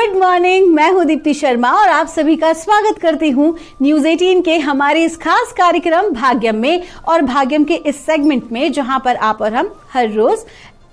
good morning मैं हूं दीप्ति शर्मा और आप सभी का स्वागत करती हूं न्यूज 18 के हमारे इस खास कार्यक्रम भाग्यम में और भाग्यम के इस सेगमेंट में जहां पर आप और हम हर रोज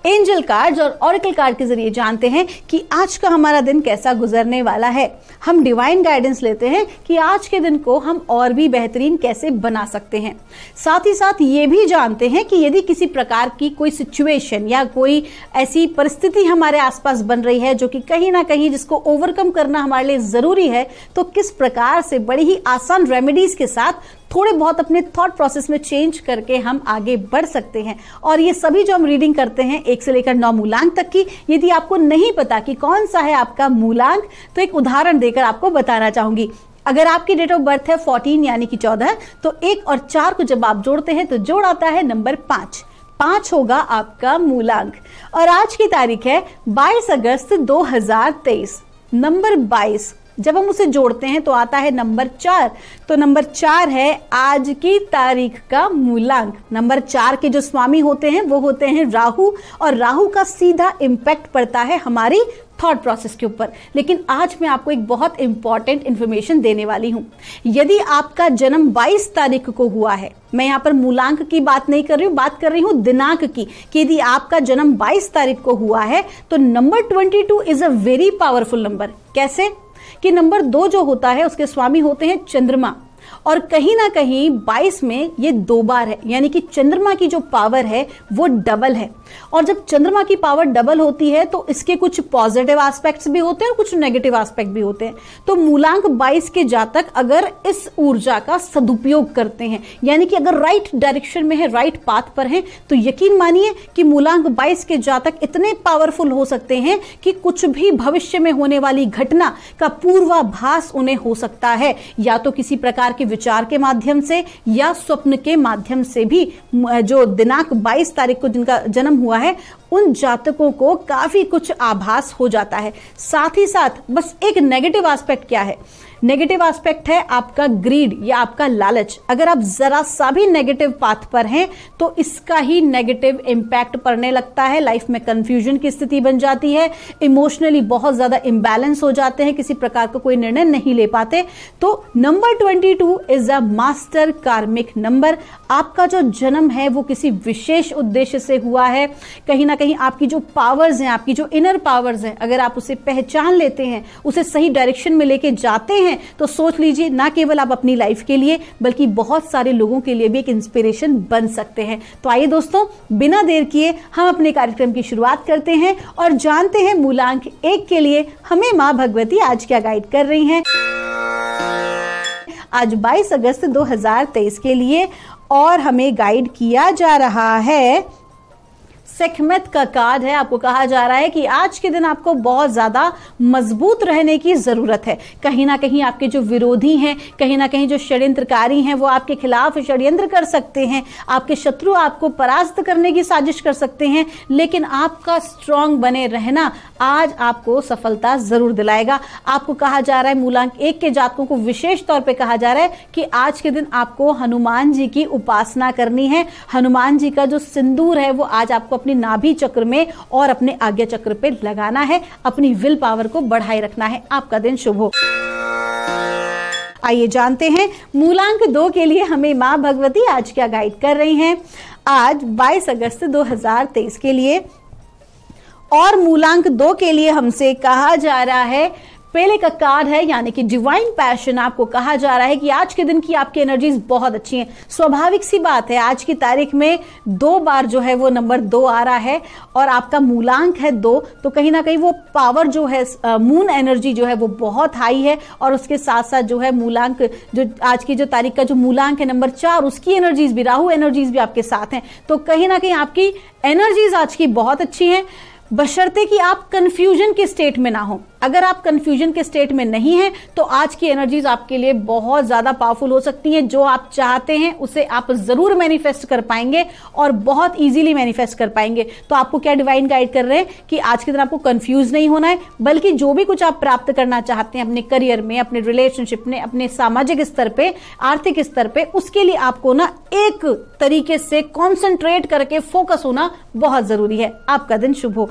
एंजल कार्ड्स और ऑरिकल कार्ड के जरिए जानते हैं कि आज का हमारा दिन कैसा गुजरने वाला है हम डिवाइन गाइडेंस लेते हैं कि आज के दिन को हम और भी बेहतरीन कैसे बना सकते हैं साथ ही साथ ये भी जानते हैं कि यदि किसी प्रकार की कोई सिचुएशन या कोई ऐसी परिस्थिति हमारे आसपास बन रही है जो कि कहीं ना कहीं जिसको ओवरकम करना हमारे लिए ज़रूरी है तो किस प्रकार से बड़ी ही आसान रेमेडीज़ के साथ थोड़े बहुत अपने थॉट प्रोसेस में चेंज करके हम आगे बढ़ सकते हैं और ये सभी जो हम रीडिंग करते हैं एक से लेकर नौ मूलांक तक की यदि आपको नहीं पता कि कौन सा है आपका मूलांक तो एक उदाहरण देकर आपको बताना चाहूंगी अगर आपकी डेट ऑफ बर्थ है फोर्टीन यानी कि चौदह तो एक और चार को जब आप जोड़ते हैं तो जोड़ आता है नंबर पांच पांच होगा आपका मूलांक और आज की तारीख है 22 अगस्त 2023 नंबर 22 जब हम उसे जोड़ते हैं तो आता है नंबर चार तो नंबर चार है आज की तारीख का मूलांक नंबर चार के जो स्वामी होते हैं वो होते हैं राहु और राहु का सीधा इम्पैक्ट पड़ता है हमारी थॉट प्रोसेस के ऊपर लेकिन आज मैं आपको एक बहुत इंपॉर्टेंट इन्फॉर्मेशन देने वाली हूं यदि आपका जन्म 22 तारीख को हुआ है मैं यहां पर मूलांक की बात नहीं कर रही हूं बात कर रही हूं दिनांक की कि यदि आपका जन्म 22 तारीख को हुआ है तो number 22 is a very powerful number कैसे कि नंबर दो जो होता है उसके स्वामी होते हैं चंद्रमा और कहीं ना कहीं 22 में ये दो बार है यानी कि चंद्रमा की जो पावर है वो डबल है और जब चंद्रमा की पावर डबल होती है तो इसके कुछ पॉजिटिव एस्पेक्ट्स भी होते हैं और कुछ नेगेटिव एस्पेक्ट भी होते हैं तो मूलांक 22 के जातक अगर इस ऊर्जा का सदुपयोग करते हैं यानी कि अगर राइट डायरेक्शन में है राइट पाथ पर है तो यकीन मानिए कि मूलांक बाईस के जातक इतने पावरफुल हो सकते हैं कि कुछ भी भविष्य में होने वाली घटना का पूर्वाभास उन्हें हो सकता है या तो किसी प्रकार कि विचार के माध्यम से या स्वप्न के माध्यम से भी जो दिनांक 22 तारीख को जिनका जन्म हुआ है उन जातकों को काफी कुछ आभास हो जाता है साथ ही साथ बस एक नेगेटिव एस्पेक्ट क्या है नेगेटिव एस्पेक्ट है आपका ग्रीड या आपका लालच अगर आप जरा सा भी नेगेटिव पाथ पर हैं तो इसका ही नेगेटिव इम्पैक्ट पड़ने लगता है लाइफ में कंफ्यूजन की स्थिति बन जाती है इमोशनली बहुत ज्यादा इम्बैलेंस हो जाते हैं किसी प्रकार का कोई निर्णय नहीं ले पाते तो number twenty two is a master karmic number आपका जो जन्म है वो किसी विशेष उद्देश्य से हुआ है कहीं ना कहीं आपकी जो पावर्स हैं आपकी जो इनर पावर्स हैं अगर आप उसे पहचान लेते हैं उसे सही डायरेक्शन में लेके जाते हैं हैं तो सोच लीजिए ना केवल आप अपनी लाइफ के लिए बल्कि बहुत सारे लोगों के लिए भी एक इंस्पिरेशन बन सकते हैं तो आइए दोस्तों बिना देर किए हम अपने कार्यक्रम की शुरुआत करते हैं और जानते हैं मूलांक एक के लिए हमें माँ भगवती आज क्या गाइड कर रही हैं आज 22 अगस्त 2023 के लिए और हमें गाइड किया जा रहा है सेखमत का कार्ड है आपको कहा जा रहा है कि आज के दिन आपको बहुत ज़्यादा मजबूत रहने की ज़रूरत है कहीं ना कहीं आपके जो विरोधी हैं कहीं ना कहीं जो षड्यंत्रकारी हैं वो आपके खिलाफ षड्यंत्र कर सकते हैं आपके शत्रु आपको परास्त करने की साजिश कर सकते हैं लेकिन आपका स्ट्रांग बने रहना आज आपको सफलता ज़रूर दिलाएगा आपको कहा जा रहा है मूलांक एक के जातकों को विशेष तौर पर कहा जा रहा है कि आज के दिन आपको हनुमान जी की उपासना करनी है हनुमान जी का जो सिंदूर है वो आज आपको अपने नाभि चक्र में और अपने आज्ञा चक्र पे लगाना है अपनी विल पावर को बढ़ाए रखना है आपका दिन शुभ हो आइए जानते हैं मूलांक दो के लिए हमें माँ भगवती आज क्या गाइड कर रही हैं आज 22 अगस्त 2023 के लिए और मूलांक दो के लिए हमसे कहा जा रहा है पहले का कार्ड है यानी कि डिवाइन पैशन आपको कहा जा रहा है कि आज के दिन की आपकी एनर्जीज बहुत अच्छी हैं स्वाभाविक सी बात है आज की तारीख में दो बार जो है वो नंबर दो आ रहा है और आपका मूलांक है दो तो कहीं ना कहीं वो पावर जो है मून एनर्जी जो है वो बहुत हाई है और उसके साथ साथ जो है मूलांक जो आज की जो तारीख का जो मूलांक है नंबर चार उसकी एनर्जीज भी राहु एनर्जीज भी आपके साथ हैं तो कहीं ना कहीं आपकी एनर्जीज आज की बहुत अच्छी हैं बशर्ते कि आप कंफ्यूजन के स्टेट में ना हो अगर आप कंफ्यूजन के स्टेट में नहीं हैं तो आज की एनर्जीज आपके लिए बहुत ज़्यादा पावरफुल हो सकती हैं जो आप चाहते हैं उसे आप ज़रूर मैनिफेस्ट कर पाएंगे और बहुत इजीली मैनिफेस्ट कर पाएंगे तो आपको क्या डिवाइन गाइड कर रहे हैं कि आज के दिन आपको कंफ्यूज नहीं होना है बल्कि जो भी कुछ आप प्राप्त करना चाहते हैं अपने करियर में अपने रिलेशनशिप में अपने सामाजिक स्तर पर आर्थिक स्तर पर उसके लिए आपको ना एक तरीके से कॉन्सेंट्रेट करके फोकस होना बहुत ज़रूरी है आपका दिन शुभ हो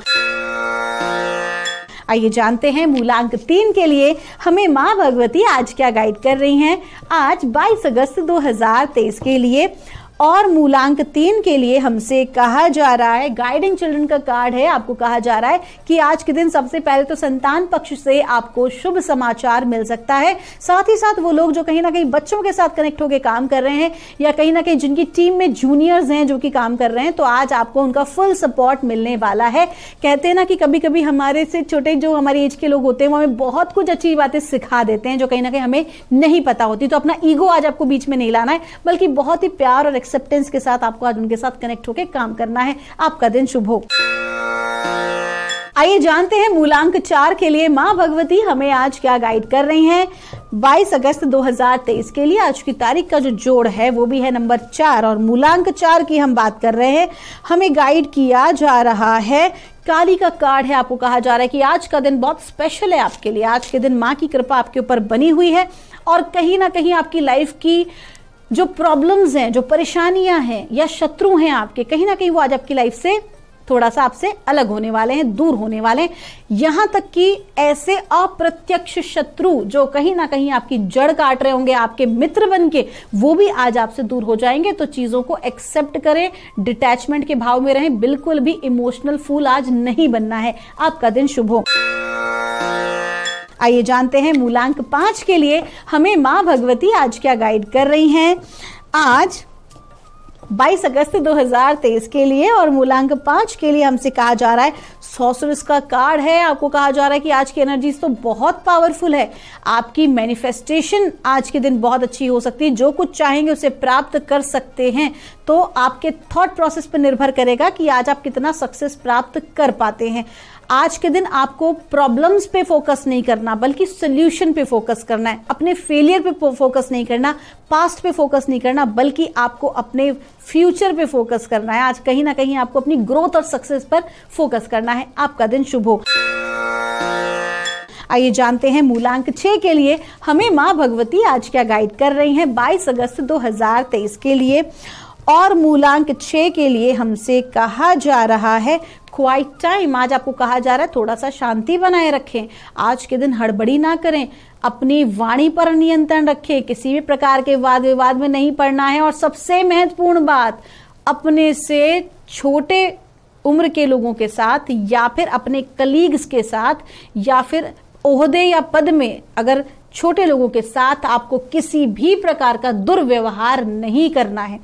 आइए जानते हैं मूलांक तीन के लिए हमें माँ भगवती आज क्या गाइड कर रही हैं आज 22 अगस्त 2023 के लिए और मूलांक तीन के लिए हमसे कहा जा रहा है गाइडिंग चिल्ड्रन का कार्ड है आपको कहा जा रहा है कि आज के दिन सबसे पहले तो संतान पक्ष से आपको शुभ समाचार मिल सकता है साथ ही साथ वो लोग जो कहीं ना कहीं बच्चों के साथ कनेक्ट होकर काम कर रहे हैं या कहीं ना कहीं जिनकी टीम में जूनियर्स हैं जो कि काम कर रहे हैं तो आज आपको उनका फुल सपोर्ट मिलने वाला है कहते हैं ना कि कभी कभी हमारे से छोटे जो हमारे एज के लोग होते हैं वो हमें बहुत कुछ अच्छी बातें सिखा देते हैं जो कहीं ना कहीं हमें नहीं पता होती तो अपना ईगो आज आपको बीच में नहीं लाना है बल्कि बहुत ही प्यार और एक्सेप्टेंस के साथ आपको आज उनके साथ कनेक्ट होकर काम करना है आपका दिन शुभ हो आइए जानते हैं मूलांक चार के लिए माँ भगवती हमें आज क्या गाइड कर रही हैं 22 अगस्त 2023 के लिए आज की तारीख का जो जोड़ है वो भी है नंबर चार और मूलांक चार की हम बात कर रहे हैं हमें गाइड किया जा रहा है काली का कार्ड है आपको कहा जा रहा है कि आज का दिन बहुत स्पेशल है आपके लिए आज के दिन माँ की कृपा आपके ऊपर बनी हुई है और कहीं ना कहीं आपकी लाइफ की जो प्रॉब्लम्स हैं जो परेशानियां हैं या शत्रु हैं आपके कहीं ना कहीं वो आज आपकी लाइफ से थोड़ा सा आपसे अलग होने वाले हैं दूर होने वाले हैं यहां तक कि ऐसे अप्रत्यक्ष शत्रु जो कहीं ना कहीं आपकी जड़ काट रहे होंगे आपके मित्र बन के वो भी आज आपसे दूर हो जाएंगे तो चीजों को एक्सेप्ट करें डिटैचमेंट के भाव में रहें बिल्कुल भी इमोशनल फूल आज नहीं बनना है आपका दिन शुभ हो आइए जानते हैं मूलांक पांच के लिए हमें माँ भगवती आज क्या गाइड कर रही हैं आज 22 अगस्त 2023 के लिए और मूलांक पांच के लिए हमसे कहा जा रहा है सॉसरस का कार्ड है आपको कहा जा रहा है कि आज की एनर्जीज तो बहुत पावरफुल है आपकी मैनिफेस्टेशन आज के दिन बहुत अच्छी हो सकती है जो कुछ चाहेंगे उसे प्राप्त कर सकते हैं तो आपके थॉट प्रोसेस पर निर्भर करेगा कि आज आप कितना सक्सेस प्राप्त कर पाते हैं आज के दिन आपको प्रॉब्लम्स पे फोकस नहीं करना बल्कि सोल्यूशन पे फोकस करना है अपने फेलियर पे फोकस नहीं करना पास्ट पे फोकस नहीं करना बल्कि आपको अपने फ्यूचर पे फोकस करना है आज कहीं ना कहीं आपको अपनी ग्रोथ और सक्सेस पर फोकस करना है आपका दिन शुभ हो आइए जानते हैं मूलांक छः के लिए हमें माँ भगवती आज क्या गाइड कर रही हैं 22 अगस्त 2023 के लिए और मूलांक छः के लिए हमसे कहा जा रहा है क्वाइट टाइम आज आपको कहा जा रहा है थोड़ा सा शांति बनाए रखें आज के दिन हड़बड़ी ना करें अपनी वाणी पर नियंत्रण रखें किसी भी प्रकार के वाद विवाद में नहीं पड़ना है और सबसे महत्वपूर्ण बात अपने से छोटे उम्र के लोगों के साथ या फिर अपने कलीग्स के साथ या फिर ओहदे या पद में अगर छोटे लोगों के साथ आपको किसी भी प्रकार का दुर्व्यवहार नहीं करना है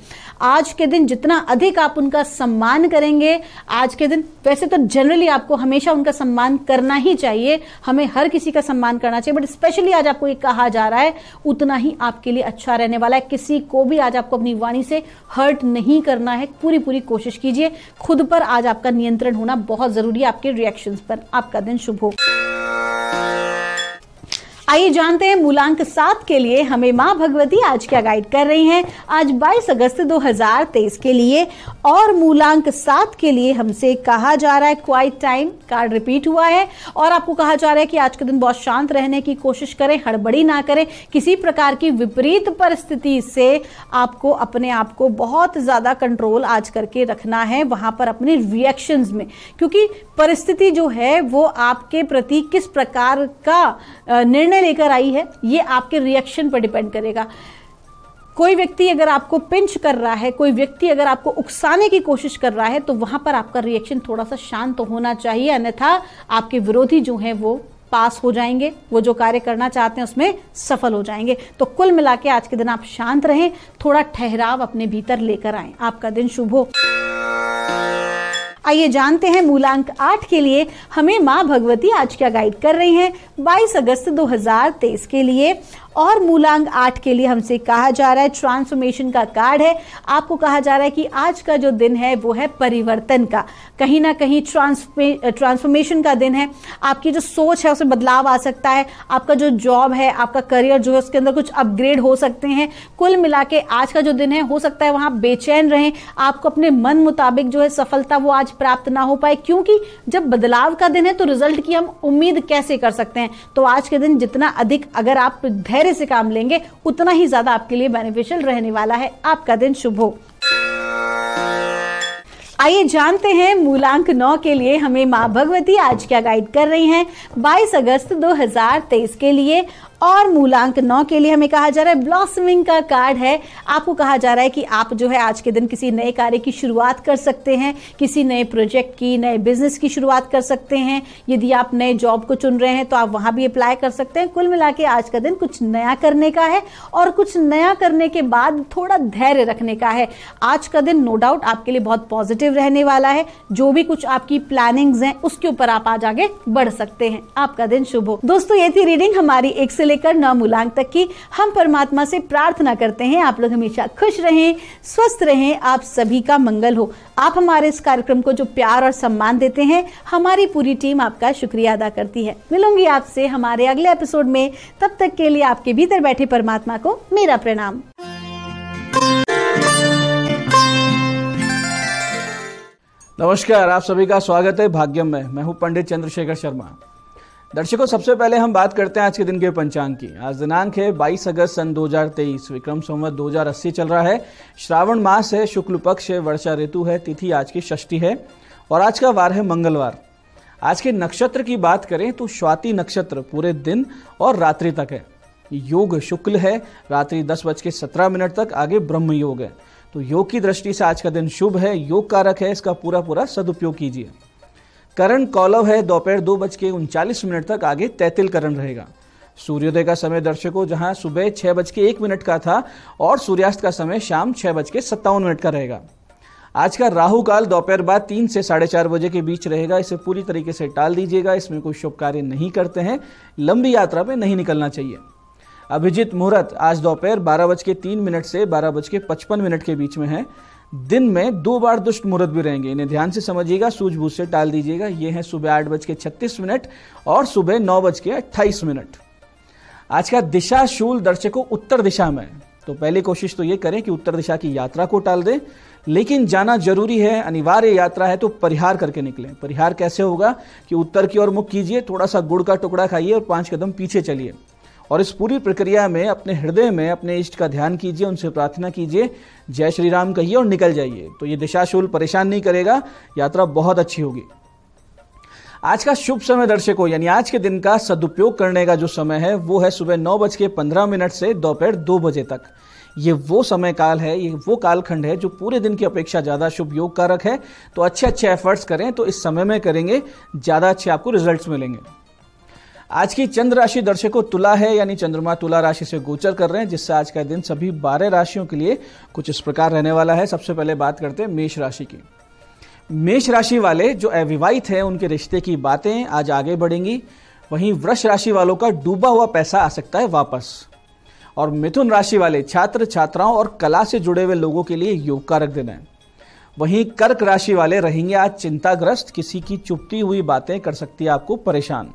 आज के दिन जितना अधिक आप उनका सम्मान करेंगे आज के दिन वैसे तो जनरली आपको हमेशा उनका सम्मान करना ही चाहिए हमें हर किसी का सम्मान करना चाहिए बट स्पेशली आज आपको ये कहा जा रहा है उतना ही आपके लिए अच्छा रहने वाला है किसी को भी आज आपको अपनी वाणी से हर्ट नहीं करना है पूरी पूरी कोशिश कीजिए खुद पर आज आपका नियंत्रण होना बहुत जरूरी है आपके रिएक्शन पर आपका दिन शुभ हो आइए जानते हैं मूलांक सात के लिए हमें माँ भगवती आज क्या गाइड कर रही हैं आज 22 अगस्त 2023 के लिए और मूलांक सात के लिए हमसे कहा जा रहा है क्वाइट टाइम कार्ड रिपीट हुआ है और आपको कहा जा रहा है कि आज का दिन बहुत शांत रहने की कोशिश करें हड़बड़ी ना करें किसी प्रकार की विपरीत परिस्थिति से आपको अपने आप को बहुत ज़्यादा कंट्रोल आज करके रखना है वहाँ पर अपने रिएक्शंस में क्योंकि परिस्थिति जो है वो आपके प्रति किस प्रकार का निर्णय लेकर आई है ये आपके रिएक्शन पर डिपेंड करेगा कोई व्यक्ति अगर आपको पिंच कर रहा है कोई व्यक्ति अगर आपको उकसाने की कोशिश कर रहा है तो वहां पर आपका रिएक्शन थोड़ा सा शांत तो होना चाहिए अन्यथा आपके विरोधी जो हैं वो पास हो जाएंगे वो जो कार्य करना चाहते हैं उसमें सफल हो जाएंगे तो कुल मिला के आज के दिन आप शांत रहें थोड़ा ठहराव अपने भीतर लेकर आए आपका दिन शुभ हो आइए जानते हैं मूलांक आठ के लिए हमें माँ भगवती आज क्या गाइड कर रही हैं 22 अगस्त 2023 के लिए और मूलांक आठ के लिए हमसे कहा जा रहा है ट्रांसफॉर्मेशन का कार्ड है आपको कहा जा रहा है कि आज का जो दिन है वो है परिवर्तन का कहीं ना कहीं ट्रांसफे ट्रांसफॉर्मेशन का दिन है आपकी जो सोच है उसमें बदलाव आ सकता है आपका जो जॉब है आपका करियर जो है उसके अंदर कुछ अपग्रेड हो सकते हैं कुल मिला के आज का जो दिन है हो सकता है वहाँ बेचैन रहें आपको अपने मन मुताबिक जो है सफलता वो आज प्राप्त ना हो पाए क्योंकि जब बदलाव का दिन है तो रिजल्ट की हम उम्मीद कैसे कर सकते हैं तो आज के दिन जितना अधिक अगर आप धैर्य से काम लेंगे उतना ही ज्यादा आपके लिए बेनिफिशियल रहने वाला है आपका दिन शुभ हो आइए जानते हैं मूलांक नौ के लिए हमें माँ भगवती आज क्या गाइड कर रही हैं 22 अगस्त 2023 के लिए और मूलांक नौ के लिए हमें कहा जा रहा है ब्लॉसमिंग का कार्ड है आपको कहा जा रहा है कि आप जो है आज के दिन किसी नए कार्य की शुरुआत कर सकते हैं किसी नए प्रोजेक्ट की नए बिजनेस की शुरुआत कर सकते हैं यदि आप नए जॉब को चुन रहे हैं तो आप वहां भी अप्लाई कर सकते हैं कुल मिला के आज का दिन कुछ नया करने का है और कुछ नया करने के बाद थोड़ा धैर्य रखने का है आज का दिन नो डाउट आपके लिए बहुत पॉजिटिव रहने वाला है जो भी कुछ आपकी प्लानिंग्स हैं उसके ऊपर आप आज आगे बढ़ सकते हैं आपका दिन शुभ हो दोस्तों ये थी रीडिंग हमारी एक से लेकर नौ मूलांक तक की हम परमात्मा से प्रार्थना करते हैं आप लोग हमेशा खुश रहें स्वस्थ रहें आप सभी का मंगल हो आप हमारे इस कार्यक्रम को जो प्यार और सम्मान देते हैं हमारी पूरी टीम आपका शुक्रिया अदा करती है मिलूंगी आपसे हमारे अगले एपिसोड में तब तक के लिए आपके भीतर बैठे परमात्मा को मेरा प्रणाम नमस्कार आप सभी का स्वागत है भाग्यम में मैं हूं पंडित चंद्रशेखर शर्मा दर्शकों सबसे पहले हम बात करते हैं आज के दिन के पंचांग की आज दिनांक है 22 अगस्त सन 2023 विक्रम संवत 2080 चल रहा है श्रावण मास है शुक्ल पक्ष है वर्षा ऋतु है तिथि आज की षष्ठी है और आज का वार है मंगलवार आज के नक्षत्र की बात करें तो स्वाति नक्षत्र पूरे दिन और रात्रि तक है योग शुक्ल है रात्रि दस बज के सत्रह मिनट तक आगे ब्रह्म योग है तो योग की दृष्टि से आज का दिन शुभ है योग कारक है इसका पूरा पूरा सदुपयोग कीजिए करण कौलव है दोपहर दो बज के उनचालीस मिनट तक आगे तैतिल करण रहेगा सूर्योदय का समय दर्शकों जहां सुबह छह बज के एक मिनट का था और सूर्यास्त का समय शाम छह बज के सत्तावन मिनट का रहेगा आज का राहु काल दोपहर बाद तीन से साढ़े चार बजे के बीच रहेगा इसे पूरी तरीके से टाल दीजिएगा इसमें कोई शुभ कार्य नहीं करते हैं लंबी यात्रा में नहीं निकलना चाहिए अभिजीत मुहूर्त आज दोपहर बारह बज के तीन मिनट से बारह बज के पचपन मिनट के बीच में है दिन में दो बार दुष्ट मुहूर्त भी रहेंगे इन्हें ध्यान से समझिएगा सूझबूझ से टाल दीजिएगा ये है सुबह आठ बज के छत्तीस मिनट और सुबह नौ बज के अट्ठाईस मिनट आज का दिशा शूल दर्शकों उत्तर दिशा में तो पहली कोशिश तो ये करें कि उत्तर दिशा की यात्रा को टाल दें लेकिन जाना जरूरी है अनिवार्य यात्रा है तो परिहार करके निकलें परिहार कैसे होगा कि उत्तर की ओर मुख कीजिए थोड़ा सा गुड़ का टुकड़ा खाइए और पांच कदम पीछे चलिए और इस पूरी प्रक्रिया में अपने हृदय में अपने इष्ट का ध्यान कीजिए उनसे प्रार्थना कीजिए जय श्री राम कहिए और निकल जाइए तो ये दिशाशूल परेशान नहीं करेगा यात्रा बहुत अच्छी होगी आज का शुभ समय दर्शकों यानी आज के दिन का सदुपयोग करने का जो समय है वो है सुबह नौ बज के पंद्रह मिनट से दोपहर दो बजे तक ये वो समय काल है ये वो कालखंड है जो पूरे दिन की अपेक्षा ज़्यादा शुभ योग कारक है तो अच्छे अच्छे एफर्ट्स करें तो इस समय में करेंगे ज़्यादा अच्छे आपको रिजल्ट्स मिलेंगे आज की चंद्र राशि दर्शकों तुला है यानी चंद्रमा तुला राशि से गोचर कर रहे हैं जिससे आज का दिन सभी बारह राशियों के लिए कुछ इस प्रकार रहने वाला है सबसे पहले बात करते हैं मेष राशि की मेष राशि वाले जो अविवाहित हैं उनके रिश्ते की बातें आज आगे बढ़ेंगी वहीं वृक्ष राशि वालों का डूबा हुआ पैसा आ सकता है वापस और मिथुन राशि वाले छात्र छात्राओं और कला से जुड़े हुए लोगों के लिए योग रख दिन है वहीं कर्क राशि वाले रहेंगे आज चिंताग्रस्त किसी की चुपती हुई बातें कर सकती है आपको परेशान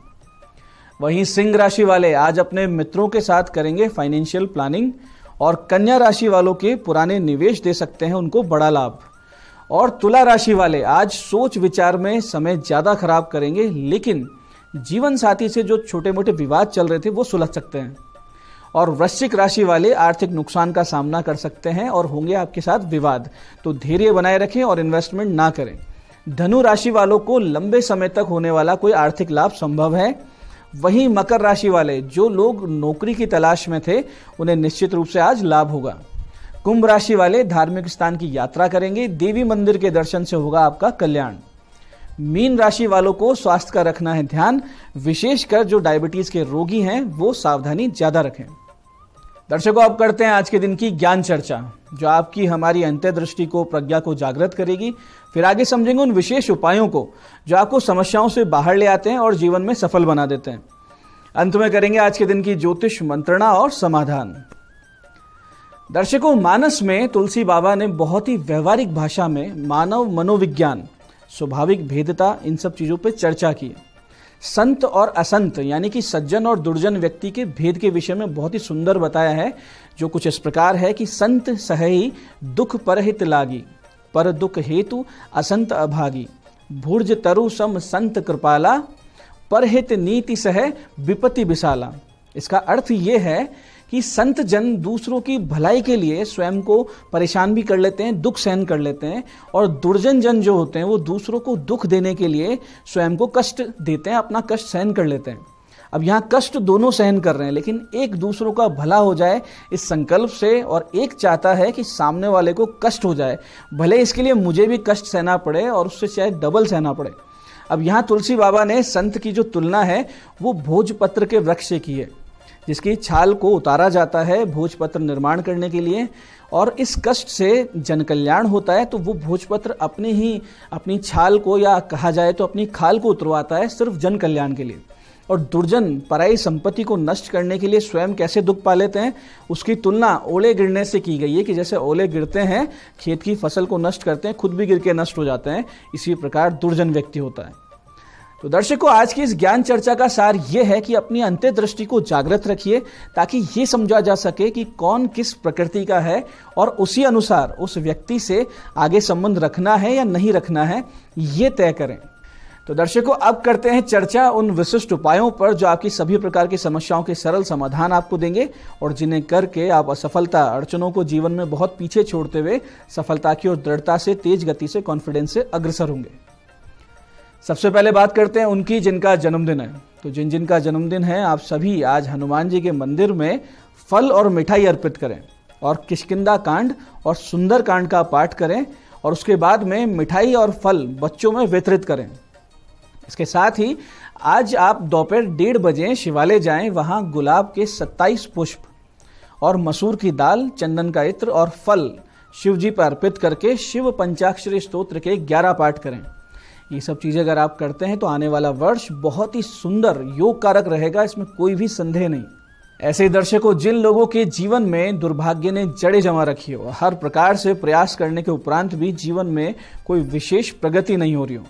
वहीं सिंह राशि वाले आज अपने मित्रों के साथ करेंगे फाइनेंशियल प्लानिंग और कन्या राशि वालों के पुराने निवेश दे सकते हैं उनको बड़ा लाभ और तुला राशि वाले आज सोच विचार में समय ज़्यादा खराब करेंगे लेकिन जीवन साथी से जो छोटे मोटे विवाद चल रहे थे वो सुलझ सकते हैं और वृश्चिक राशि वाले आर्थिक नुकसान का सामना कर सकते हैं और होंगे आपके साथ विवाद तो धैर्य बनाए रखें और इन्वेस्टमेंट ना करें धनु राशि वालों को लंबे समय तक होने वाला कोई आर्थिक लाभ संभव है वहीं मकर राशि वाले जो लोग नौकरी की तलाश में थे उन्हें निश्चित रूप से आज लाभ होगा कुंभ राशि वाले धार्मिक स्थान की यात्रा करेंगे देवी मंदिर के दर्शन से होगा आपका कल्याण मीन राशि वालों को स्वास्थ्य का रखना है ध्यान विशेषकर जो डायबिटीज के रोगी हैं वो सावधानी ज्यादा रखें दर्शकों अब करते हैं आज के दिन की ज्ञान चर्चा जो आपकी हमारी अंत्यदृष्टि को प्रज्ञा को जागृत करेगी फिर आगे समझेंगे उन विशेष उपायों को जो आपको समस्याओं से बाहर ले आते हैं और जीवन में सफल बना देते हैं अंत में करेंगे आज के दिन की ज्योतिष मंत्रणा और समाधान दर्शकों मानस में तुलसी बाबा ने बहुत ही व्यवहारिक भाषा में मानव मनोविज्ञान स्वाभाविक भेदता इन सब चीज़ों पर चर्चा की संत और असंत यानी कि सज्जन और दुर्जन व्यक्ति के भेद के विषय में बहुत ही सुंदर बताया है जो कुछ इस प्रकार है कि संत सहई दुख परहित लागी पर दुख हेतु असंत अभागी भुर्ज तरु सम संत कृपाला परहित नीति सह विपति विशाला इसका अर्थ ये है कि संत जन दूसरों की भलाई के लिए स्वयं को परेशान भी कर लेते हैं दुख सहन कर लेते हैं और दुर्जन जन जो होते हैं वो दूसरों को दुख देने के लिए स्वयं को कष्ट देते हैं अपना कष्ट सहन कर लेते हैं अब यहाँ कष्ट दोनों सहन कर रहे हैं लेकिन एक दूसरों का भला हो जाए इस संकल्प से और एक चाहता है कि सामने वाले को कष्ट हो जाए भले इसके लिए मुझे भी कष्ट सहना पड़े और उससे चाहे डबल सहना पड़े अब यहाँ तुलसी बाबा ने संत की जो तुलना है वो भोजपत्र के वृक्ष से की है जिसकी छाल को उतारा जाता है भोजपत्र निर्माण करने के लिए और इस कष्ट से जनकल्याण होता है तो वो भोजपत्र अपनी ही अपनी छाल को या कहा जाए तो अपनी खाल को उतरवाता है सिर्फ जन कल्याण के लिए और दुर्जन पराई संपत्ति को नष्ट करने के लिए स्वयं कैसे दुख पा लेते हैं उसकी तुलना ओले गिरने से की गई है कि जैसे ओले गिरते हैं खेत की फसल को नष्ट करते हैं खुद भी गिर के नष्ट हो जाते हैं इसी प्रकार दुर्जन व्यक्ति होता है तो दर्शकों आज की इस ज्ञान चर्चा का सार ये है कि अपनी अंत्य दृष्टि को जागृत रखिए ताकि ये समझा जा सके कि कौन किस प्रकृति का है और उसी अनुसार उस व्यक्ति से आगे संबंध रखना है या नहीं रखना है ये तय करें तो दर्शकों अब करते हैं चर्चा उन विशिष्ट उपायों पर जो आपकी सभी प्रकार की समस्याओं के सरल समाधान आपको देंगे और जिन्हें करके आप असफलता अड़चनों को जीवन में बहुत पीछे छोड़ते हुए सफलता की और दृढ़ता से तेज गति से कॉन्फिडेंस से अग्रसर होंगे सबसे पहले बात करते हैं उनकी जिनका जन्मदिन है तो जिन जिनका जन्मदिन है आप सभी आज हनुमान जी के मंदिर में फल और मिठाई अर्पित करें और किशकिंदा कांड और सुंदर कांड का पाठ करें और उसके बाद में मिठाई और फल बच्चों में वितरित करें इसके साथ ही आज आप दोपहर डेढ़ बजे शिवालय जाएं वहां गुलाब के 27 पुष्प और मसूर की दाल चंदन का इत्र और फल शिव जी पर अर्पित करके शिव पंचाक्षरी स्त्रोत्र के 11 पाठ करें ये सब चीज़ें अगर आप करते हैं तो आने वाला वर्ष बहुत ही सुंदर योग कारक रहेगा इसमें कोई भी संदेह नहीं ऐसे दर्शकों जिन लोगों के जीवन में दुर्भाग्य ने जड़े जमा रखी हो हर प्रकार से प्रयास करने के उपरांत भी जीवन में कोई विशेष प्रगति नहीं हो रही हो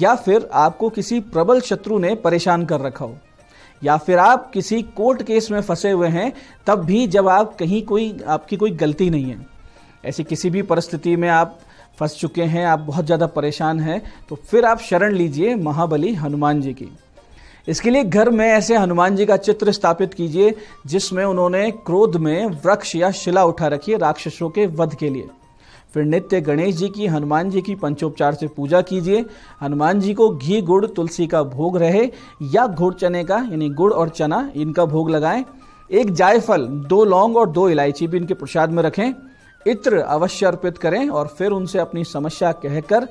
या फिर आपको किसी प्रबल शत्रु ने परेशान कर रखा हो या फिर आप किसी कोर्ट केस में फंसे हुए हैं तब भी जब आप कहीं कोई आपकी कोई गलती नहीं है ऐसी किसी भी परिस्थिति में आप फंस चुके हैं आप बहुत ज़्यादा परेशान हैं तो फिर आप शरण लीजिए महाबली हनुमान जी की इसके लिए घर में ऐसे हनुमान जी का चित्र स्थापित कीजिए जिसमें उन्होंने क्रोध में वृक्ष या शिला उठा रखी है राक्षसों के वध के लिए फिर नित्य गणेश जी की हनुमान जी की पंचोपचार से पूजा कीजिए हनुमान जी को घी गुड़ तुलसी का भोग रहे या घुड़ चने का यानी गुड़ और चना इनका भोग लगाएं एक जायफल दो लौंग और दो इलायची भी इनके प्रसाद में रखें इत्र अवश्य अर्पित करें और फिर उनसे अपनी समस्या कहकर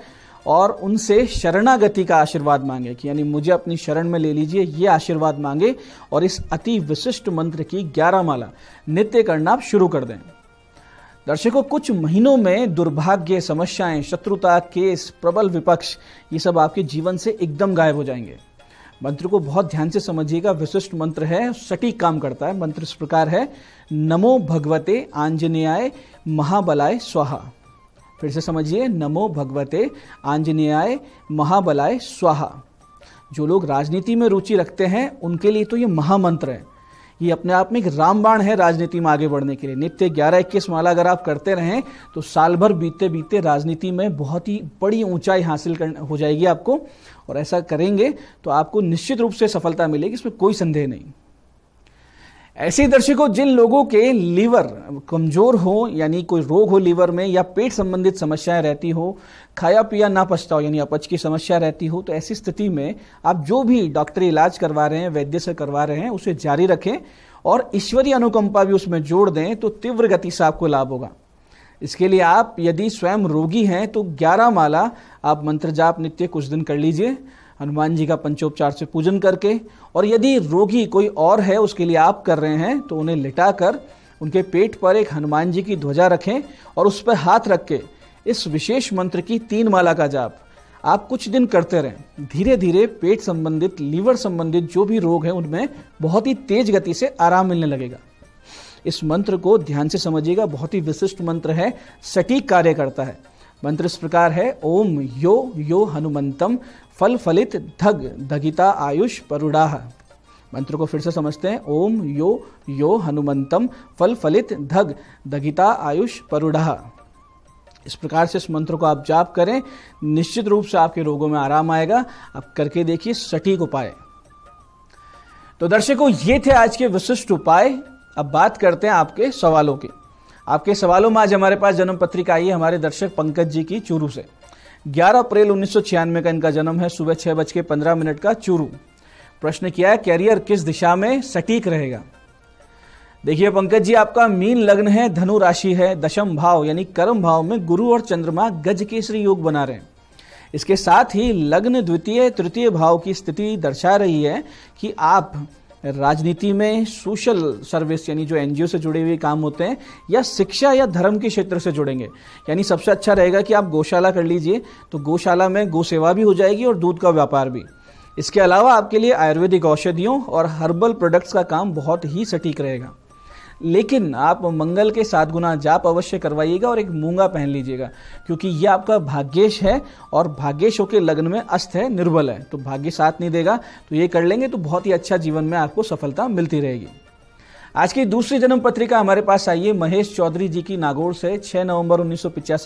और उनसे शरणागति का आशीर्वाद मांगे कि यानी मुझे अपनी शरण में ले लीजिए ये आशीर्वाद मांगे और इस अति विशिष्ट मंत्र की ग्यारह माला नित्य करना आप शुरू कर दें दर्शकों कुछ महीनों में दुर्भाग्य समस्याएं शत्रुता केस प्रबल विपक्ष ये सब आपके जीवन से एकदम गायब हो जाएंगे मंत्र को बहुत ध्यान से समझिएगा विशिष्ट मंत्र है सटीक काम करता है मंत्र इस प्रकार है नमो भगवते आंजनेय महाबलाय स्वाहा फिर से समझिए नमो भगवते आंजनेय महाबलाय स्वाहा जो लोग राजनीति में रुचि रखते हैं उनके लिए तो ये महामंत्र है ये अपने आप में एक रामबाण है राजनीति में आगे बढ़ने के लिए नित्य ग्यारह इक्कीस माला अगर आप करते रहें तो साल भर बीते बीते राजनीति में बहुत ही बड़ी ऊंचाई हासिल कर हो जाएगी आपको और ऐसा करेंगे तो आपको निश्चित रूप से सफलता मिलेगी इसमें कोई संदेह नहीं ऐसे दर्शकों जिन लोगों के लीवर कमज़ोर हो यानी कोई रोग हो लीवर में या पेट संबंधित समस्याएं रहती हो खाया पिया ना पछता हो यानी अपच की समस्या रहती हो तो ऐसी स्थिति में आप जो भी डॉक्टरी इलाज करवा रहे हैं वैद्य से करवा रहे हैं उसे जारी रखें और ईश्वरीय अनुकंपा भी उसमें जोड़ दें तो तीव्र गति से आपको लाभ होगा इसके लिए आप यदि स्वयं रोगी हैं तो ग्यारह माला आप मंत्र जाप नित्य कुछ दिन कर लीजिए हनुमान जी का पंचोपचार से पूजन करके और यदि रोगी कोई और है उसके लिए आप कर रहे हैं तो उन्हें लिटा कर उनके पेट पर एक हनुमान जी की ध्वजा रखें और उस पर हाथ रख के इस विशेष मंत्र की तीन माला का जाप आप कुछ दिन करते रहें धीरे धीरे पेट संबंधित लीवर संबंधित जो भी रोग हैं उनमें बहुत ही तेज गति से आराम मिलने लगेगा इस मंत्र को ध्यान से समझिएगा बहुत ही विशिष्ट मंत्र है सटीक कार्य करता है मंत्र इस प्रकार है ओम यो यो हनुमंतम फल फलित धग धगिता आयुष परुड़ाह मंत्र को फिर से समझते हैं ओम यो यो हनुमंतम फल फलित धग धगिता आयुष परुड़ाह इस प्रकार से इस मंत्र को आप जाप करें निश्चित रूप से आपके रोगों में आराम आएगा आप करके देखिए सटीक उपाय तो दर्शकों ये थे आज के विशिष्ट उपाय अब बात करते हैं आपके सवालों की आपके सवालों में आज हमारे पास जन्म पत्रिका आई है हमारे दर्शक पंकज जी की चूरू से 11 अप्रैल उन्नीस का इनका जन्म है सुबह छह बज के पंद्रह मिनट का चूरू प्रश्न किया है कैरियर किस दिशा में सटीक रहेगा देखिए पंकज जी आपका मीन लग्न है धनु राशि है दशम भाव यानी कर्म भाव में गुरु और चंद्रमा गज केसरी योग बना रहे हैं इसके साथ ही लग्न द्वितीय तृतीय भाव की स्थिति दर्शा रही है कि आप राजनीति में सोशल सर्विस यानी जो एनजीओ से जुड़े हुए काम होते हैं या शिक्षा या धर्म के क्षेत्र से जुड़ेंगे यानी सबसे अच्छा रहेगा कि आप गौशाला कर लीजिए तो गौशाला में गौ सेवा भी हो जाएगी और दूध का व्यापार भी इसके अलावा आपके लिए आयुर्वेदिक औषधियों और हर्बल प्रोडक्ट्स का काम बहुत ही सटीक रहेगा लेकिन आप मंगल के सात गुना जाप अवश्य करवाइएगा और एक मूंगा पहन लीजिएगा क्योंकि ये आपका भाग्येश है और भाग्यश के लग्न में अस्त है निर्बल है तो भाग्य साथ नहीं देगा तो ये कर लेंगे तो बहुत ही अच्छा जीवन में आपको सफलता मिलती रहेगी आज की दूसरी जन्म पत्रिका हमारे पास आई है महेश चौधरी जी की नागौर से 6 नवंबर उन्नीस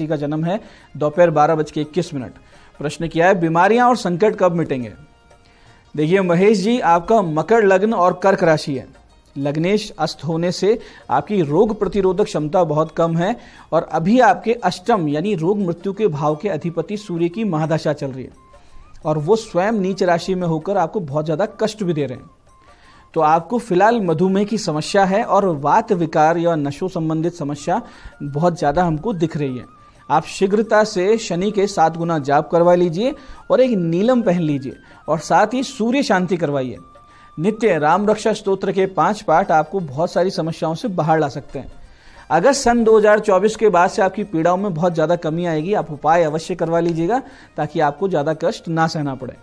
का जन्म है दोपहर बारह बज के इक्कीस मिनट प्रश्न किया है बीमारियां और संकट कब मिटेंगे देखिए महेश जी आपका मकर लग्न और कर्क राशि है लग्नेश अस्त होने से आपकी रोग प्रतिरोधक क्षमता बहुत कम है और अभी आपके अष्टम यानी रोग मृत्यु के भाव के अधिपति सूर्य की महादशा चल रही है और वो स्वयं नीच राशि में होकर आपको बहुत ज़्यादा कष्ट भी दे रहे हैं तो आपको फिलहाल मधुमेह की समस्या है और वात विकार या नशों संबंधित समस्या बहुत ज़्यादा हमको दिख रही है आप शीघ्रता से शनि के सात गुना जाप करवा लीजिए और एक नीलम पहन लीजिए और साथ ही सूर्य शांति करवाइए नित्य राम रक्षा स्त्रोत्र के पांच पाठ आपको बहुत सारी समस्याओं से बाहर ला सकते हैं अगर सन 2024 के बाद से आपकी पीड़ाओं में बहुत ज़्यादा कमी आएगी आप उपाय अवश्य करवा लीजिएगा ताकि आपको ज़्यादा कष्ट ना सहना पड़े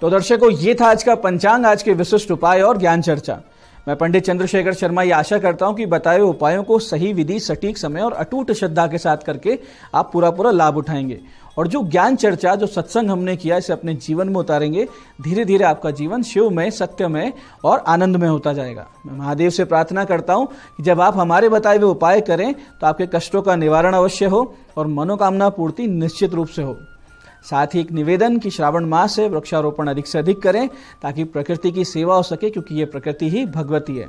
तो दर्शकों ये था आज का पंचांग आज के विशिष्ट उपाय और ज्ञान चर्चा मैं पंडित चंद्रशेखर शर्मा ये आशा करता हूं कि बताए उपायों को सही विधि सटीक समय और अटूट श्रद्धा के साथ करके आप पूरा पूरा लाभ उठाएंगे और जो ज्ञान चर्चा जो सत्संग हमने किया इसे अपने जीवन में उतारेंगे धीरे धीरे आपका जीवन शिवमय सत्यमय और आनंदमय होता जाएगा मैं महादेव से प्रार्थना करता हूँ कि जब आप हमारे बताए हुए उपाय करें तो आपके कष्टों का निवारण अवश्य हो और मनोकामना पूर्ति निश्चित रूप से हो साथ ही एक निवेदन कि श्रावण मास से वृक्षारोपण अधिक से अधिक करें ताकि प्रकृति की सेवा हो सके क्योंकि ये प्रकृति ही भगवती है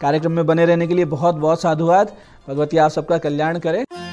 कार्यक्रम में बने रहने के लिए बहुत बहुत साधुवाद भगवती आप सबका कल्याण करें